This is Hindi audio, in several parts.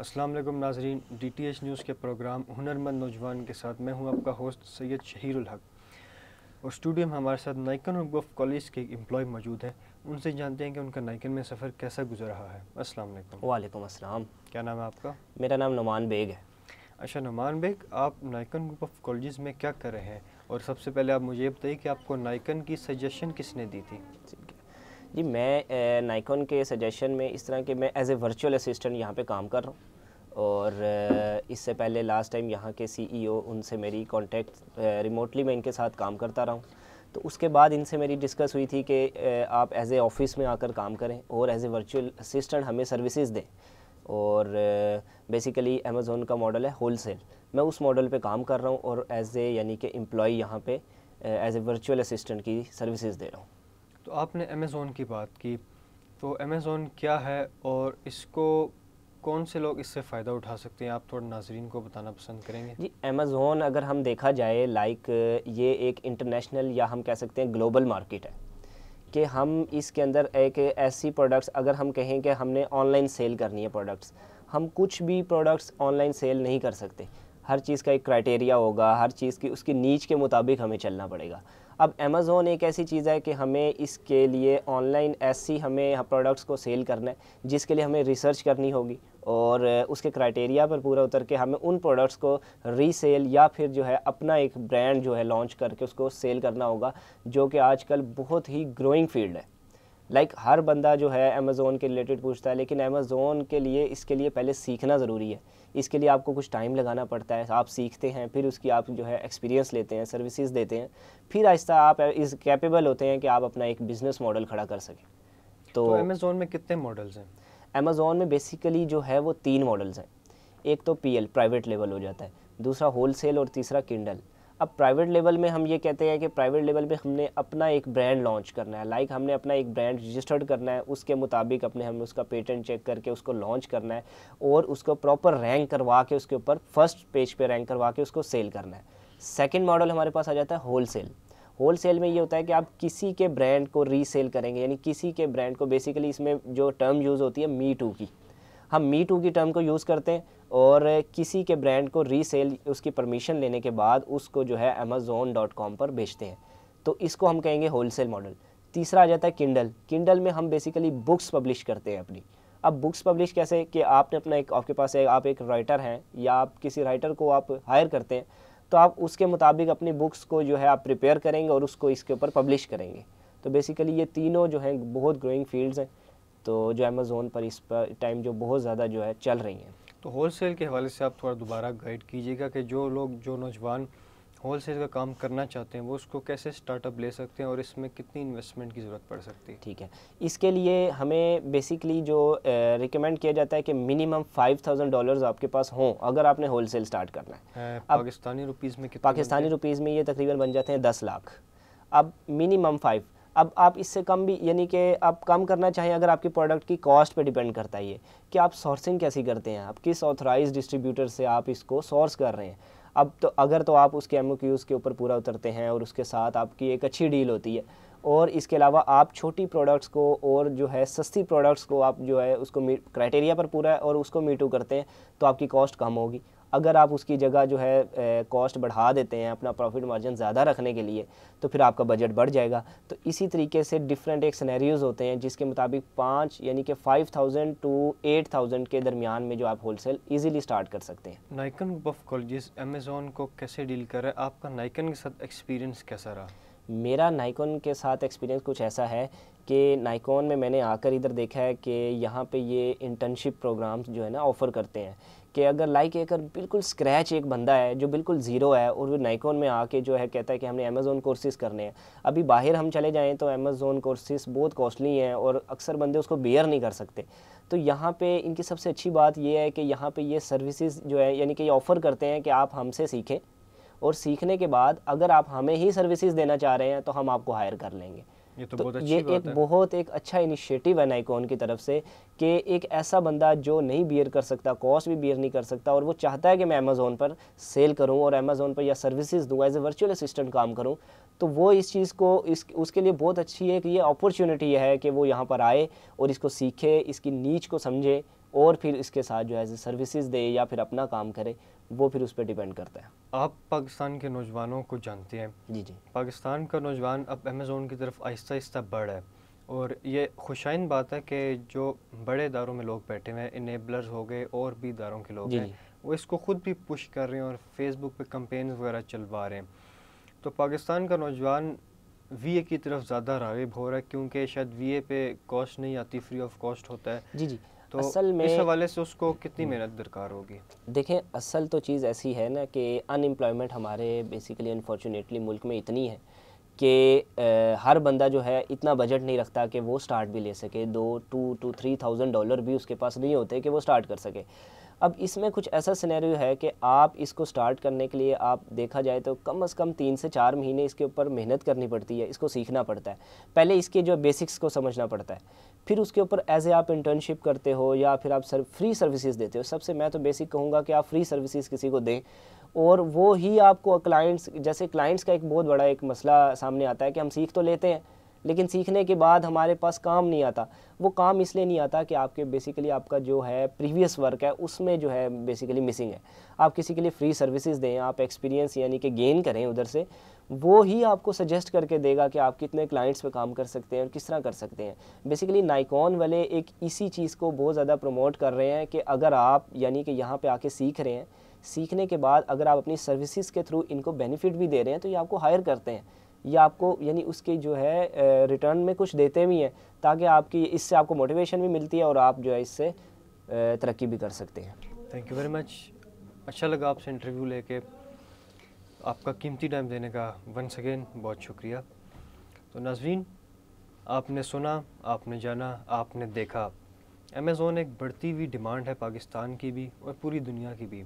अस्सलाम वालेकुम नाजरीन डीटीएच न्यूज़ के प्रोग्राम हुनरमंद नौजवान के साथ मैं हूं आपका होस्ट सैयद शहीरुल हक और स्टूडियो में हमारे साथ नाइकन और गफ कॉलेज के एक एम्प्लॉय मौजूद हैं उनसे जानते हैं कि उनका नाइकन में सफ़र कैसा गुजर रहा है अस्सलाम वालेकुम वालेकुम अस्सलाम क्या नाम है आपका मेरा नाम नुमान बेग है अच्छा नुमान बेग आप नाइकन ग्रुप ऑफ कॉलेज में क्या कर रहे हैं और सबसे पहले आप मुझे बताइए कि आपको नाइकन की सजेशन किसने दी थी जी मैं नाइकॉन के सजेशन में इस तरह के मैं एज ए वर्चुअल असिस्टेंट यहाँ पे काम कर रहा हूँ और इससे पहले लास्ट टाइम यहाँ के सीईओ e उनसे मेरी कांटेक्ट रिमोटली मैं इनके साथ काम करता रहा हूँ तो उसके बाद इनसे मेरी डिस्कस हुई थी कि आप एज ए ऑफिस में आकर काम करें और एज ए वर्चुअल असिस्टेंट हमें सर्विसेज दें और बेसिकली अमेज़ोन का मॉडल है होल सेल मैं उस मॉडल पे काम कर रहा हूँ और एज ए यानी कि एम्प्लॉ यहाँ पे एज ए वर्चुअल असिस्टेंट की सर्विसेज दे रहा हूँ तो आपने अमेज़ोन की बात की तो अमेज़ोन क्या है और इसको कौन से लोग इससे फ़ायदा उठा सकते हैं आप थोड़ा नाजरीन को बताना पसंद करेंगे जी अमेज़ोन अगर हम देखा जाए लाइक ये एक इंटरनेशनल या हम कह सकते हैं ग्लोबल मार्केट है कि हम इसके अंदर एक ऐसी प्रोडक्ट्स अगर हम कहें कि हमने ऑनलाइन सेल करनी है प्रोडक्ट्स हम कुछ भी प्रोडक्ट्स ऑनलाइन सेल नहीं कर सकते हर चीज़ का एक क्राइटेरिया होगा हर चीज़ की उसकी नीच के मुताबिक हमें चलना पड़ेगा अब अमेज़ोन एक ऐसी चीज़ है कि हमें इसके लिए ऑनलाइन ऐसी हमें प्रोडक्ट्स को सेल करना है जिसके लिए हमें रिसर्च करनी होगी और उसके क्राइटेरिया पर पूरा उतर के हमें उन प्रोडक्ट्स को रीसेल या फिर जो है अपना एक ब्रांड जो है लॉन्च करके उसको सेल करना होगा जो कि आजकल बहुत ही ग्रोइंग फील्ड है लाइक like, हर बंदा जो है अमेज़ोन के रिलेटेड पूछता है लेकिन अमेज़ोन के लिए इसके लिए पहले सीखना ज़रूरी है इसके लिए आपको कुछ टाइम लगाना पड़ता है आप सीखते हैं फिर उसकी आप जो है एक्सपीरियंस लेते हैं सर्विसेज देते हैं फिर आहिस्ता आप इस कैपेबल होते हैं कि आप अपना एक बिज़नेस मॉडल खड़ा कर सकें तो अमेज़ोन तो में कितने मॉडल्स हैं अमेज़ोन में बेसिकली जो है वो तीन मॉडल्स हैं एक तो पी प्राइवेट लेवल हो जाता है दूसरा होल और तीसरा किंडल अब प्राइवेट लेवल में हम ये कहते हैं कि प्राइवेट लेवल में हमने अपना एक ब्रांड लॉन्च करना है लाइक हमने अपना एक ब्रांड रजिस्टर्ड करना है उसके मुताबिक अपने हमें उसका पेटेंट चेक करके उसको लॉन्च करना है और उसको प्रॉपर रैंक करवा के उसके ऊपर फर्स्ट पेज पर रैंक करवा के उसको सेल करना है सेकेंड मॉडल हमारे पास आ जाता है होल सेल होल सेल में ये होता है कि आप किसी के ब्रांड को रीसेल करेंगे यानी किसी के ब्रांड को बेसिकली इसमें जो टर्म यूज़ होती है मी टू की हम मी टू की टर्म को यूज़ करते हैं और किसी के ब्रांड को रीसेल उसकी परमिशन लेने के बाद उसको जो है अमेज़ोन डॉट कॉम पर बेचते हैं तो इसको हम कहेंगे होलसेल मॉडल तीसरा आ जाता है किंडल किंडल में हम बेसिकली बुक्स पब्लिश करते हैं अपनी अब बुक्स पब्लिश कैसे कि आपने अपना एक आपके पास है आप एक राइटर हैं या आप किसी राइटर को आप हायर करते हैं तो आप उसके मुताबिक अपनी बुक्स को जो है आप प्रिपेयर करेंगे और उसको इसके ऊपर पब्लिश करेंगे तो बेसिकली ये तीनों जो हैं बहुत ग्रोइंग फील्ड्स हैं तो जो अमेज़ोन पर इस पर टाइम जो बहुत ज़्यादा जो है चल रही हैं तो होल सेल के हवाले से आप थोड़ा दोबारा गाइड कीजिएगा कि जो लोग जो नौजवान होल सेल का काम करना चाहते हैं वो उसको कैसे स्टार्टअप ले सकते हैं और इसमें कितनी इन्वेस्टमेंट की ज़रूरत पड़ सकती है ठीक है इसके लिए हमें बेसिकली जो रिकमेंड किया जाता है कि मिनिमम फाइव थाउजेंड डॉलर आपके पास हों अगर आपने होल सेल स्टार्ट करना है पाकिस्तानी रुपीज़ में पाकिस्तानी रुपीज़ में ये तकरीबन बन जाते हैं दस लाख अब मिनिमम फाइव अब आप इससे कम भी यानी कि आप कम करना चाहें अगर आपके प्रोडक्ट की कॉस्ट पे डिपेंड करता है ये कि आप सोर्सिंग कैसी करते हैं आप किस ऑथराइज डिस्ट्रीब्यूटर से आप इसको सोर्स कर रहे हैं अब तो अगर तो आप उसके एम के ऊपर पूरा उतरते हैं और उसके साथ आपकी एक अच्छी डील होती है और इसके अलावा आप छोटी प्रोडक्ट्स को और जो है सस्ती प्रोडक्ट्स को आप जो है उसको क्राइटेरिया पर पूरा और उसको मीटू करते हैं तो आपकी कॉस्ट कम होगी अगर आप उसकी जगह जो है कॉस्ट बढ़ा देते हैं अपना प्रॉफिट मार्जिन ज़्यादा रखने के लिए तो फिर आपका बजट बढ़ जाएगा तो इसी तरीके से डिफरेंट एक सनेरियोज़ होते हैं जिसके मुताबिक पाँच यानी कि five thousand to eight thousand के दरमियान में जो आप होलसेल ईजिली स्टार्ट कर सकते हैं नाइकन बफ कॉलेज अमेजोन को कैसे डील कर रहा है आपका नाइकन के साथ एक्सपीरियंस कैसा रहा मेरा नाइकॉन के साथ एक्सपीरियंस कुछ ऐसा है कि नाइकॉन में मैंने आकर इधर देखा है कि यहाँ पे ये इंटर्नशिप प्रोग्राम्स जो है ना ऑफ़र करते हैं कि अगर लाइक एक बिल्कुल स्क्रैच एक बंदा है जो बिल्कुल ज़ीरो है और वो नाइकॉन में आके जो है कहता है कि हमने अमेज़ोन कोर्सेज करने हैं अभी बाहर हम चले जाएँ तो अमेज़ोन कोर्सेज बहुत कॉस्टली हैं और अक्सर बंदे उसको बेयर नहीं कर सकते तो यहाँ पे इनकी सबसे अच्छी बात यह है कि यहाँ पे ये सर्विसेज जो है यानी कि ये ऑफ़र करते हैं कि आप हमसे सीखें और सीखने के बाद अगर आप हमें ही सर्विसेज देना चाह रहे हैं तो हम आपको हायर कर लेंगे ये तो, तो बहुत अच्छी ये बात एक है। बहुत एक अच्छा इनिशिएटिव है नाइकॉन की तरफ से कि एक ऐसा बंदा जो नहीं बियर कर सकता कॉस्ट भी बियर नहीं कर सकता और वो चाहता है कि मैं अमेज़ोन पर सेल करूं और अमेज़ोन पर या सर्विसेज दूं एज ए वर्चुअल असिस्टेंट काम करूं तो वो इस चीज़ को इस उसके लिए बहुत अच्छी है कि ये अपॉर्चुनिटी है कि वो यहाँ पर आए और इसको सीखे इसकी नीच को समझे और फिर इसके साथ जो है सर्विसेज दे या फिर अपना काम करे वो फिर उस पर डिपेंड करता है आप पाकिस्तान के नौजवानों को जानते हैं जी जी पाकिस्तान का नौजवान अब अमेज़ोन की तरफ आहिस्ता आहिस्ता बढ़ है और ये खुशाइन बात है कि जो बड़े इदारों में लोग बैठे हुए हैं इनेबलर्स हो गए और भी इदारों के लोग हैं वो इसको ख़ुद भी पुश कर रहे हैं और फेसबुक पे कंपेन वगैरह चलवा रहे हैं तो पाकिस्तान का नौजवान वी ए की तरफ ज़्यादा रागब हो रहा है क्योंकि शायद वी ए पे कॉस्ट नहीं आती फ्री ऑफ कॉस्ट होता है जी जी तो असल में इस हवाले से उसको कितनी मेहनत दरकार होगी देखें असल तो चीज़ ऐसी है ना कि अनएम्प्लॉयमेंट हमारे बेसिकली अनफॉर्चुनेटली मुल्क में इतनी है कि हर बंदा जो है इतना बजट नहीं रखता कि वो स्टार्ट भी ले सके दो two two three thousand dollar भी उसके पास नहीं होते कि वो स्टार्ट कर सके अब इसमें कुछ ऐसा सिनेरियो है कि आप इसको स्टार्ट करने के लिए आप देखा जाए तो कम अज़ कम तीन से चार महीने इसके ऊपर मेहनत करनी पड़ती है इसको सीखना पड़ता है पहले इसके जो बेसिक्स को समझना पड़ता है फिर उसके ऊपर एज ए आप इंटर्नशिप करते हो या फिर आप सर फ्री सर्विसेज देते हो सबसे मैं तो बेसिक कहूँगा कि आप फ्री सर्विसेज किसी को दें और वो ही आपको क्लाइंट्स जैसे क्लाइंट्स का एक बहुत बड़ा एक मसला सामने आता है कि हम सीख तो लेते हैं लेकिन सीखने के बाद हमारे पास काम नहीं आता वो काम इसलिए नहीं आता कि आपके बेसिकली आपका जो है प्रीवियस वर्क है उसमें जो है बेसिकली मिसिंग है आप किसी के लिए फ्री सर्विसेज दें आप एक्सपीरियंस यानी कि गेन करें उधर से वो ही आपको सजेस्ट करके देगा कि आप कितने क्लाइंट्स पे काम कर सकते हैं और किस तरह कर सकते हैं बेसिकली नाइकॉन वाले एक इसी चीज़ को बहुत ज़्यादा प्रमोट कर रहे हैं कि अगर आप यानी कि यहाँ पे आके सीख रहे हैं सीखने के बाद अगर आप अपनी सर्विसेज के थ्रू इनको बेनिफिट भी दे रहे हैं तो ये आपको हायर करते हैं या आपको यानी उसके जो है रिटर्न में कुछ देते भी हैं ताकि आपकी इससे आपको मोटिवेशन भी मिलती है और आप जो है इससे तरक्की भी कर सकते हैं थैंक यू वेरी मच अच्छा लगा आपसे इंटरव्यू लेके आपका कीमती टाइम देने का वंस अगेन बहुत शुक्रिया तो नाजरीन आपने सुना आपने जाना आपने देखा अमेज़ोन एक बढ़ती हुई डिमांड है पाकिस्तान की भी और पूरी दुनिया की भी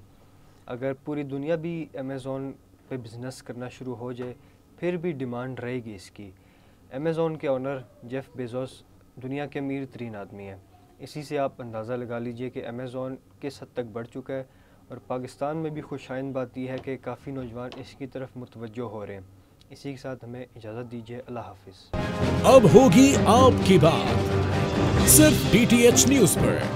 अगर पूरी दुनिया भी अमेज़ोन पे बिज़नेस करना शुरू हो जाए फिर भी डिमांड रहेगी इसकी अमेज़ोन के ऑनर जेफ़ बेजोस दुनिया के अमीर तरीन आदमी हैं इसी से आप अंदाज़ा लगा लीजिए कि अमेज़ोन किस हद तक बढ़ चुका है और पाकिस्तान में भी खुश बात यह है कि काफ़ी नौजवान इसकी तरफ मुतवजो हो रहे हैं इसी के साथ हमें इजाज़त दीजिए अल्लाह हाफिज अब होगी आपकी बात सिर्फ डी टी एच न्यूज़ पर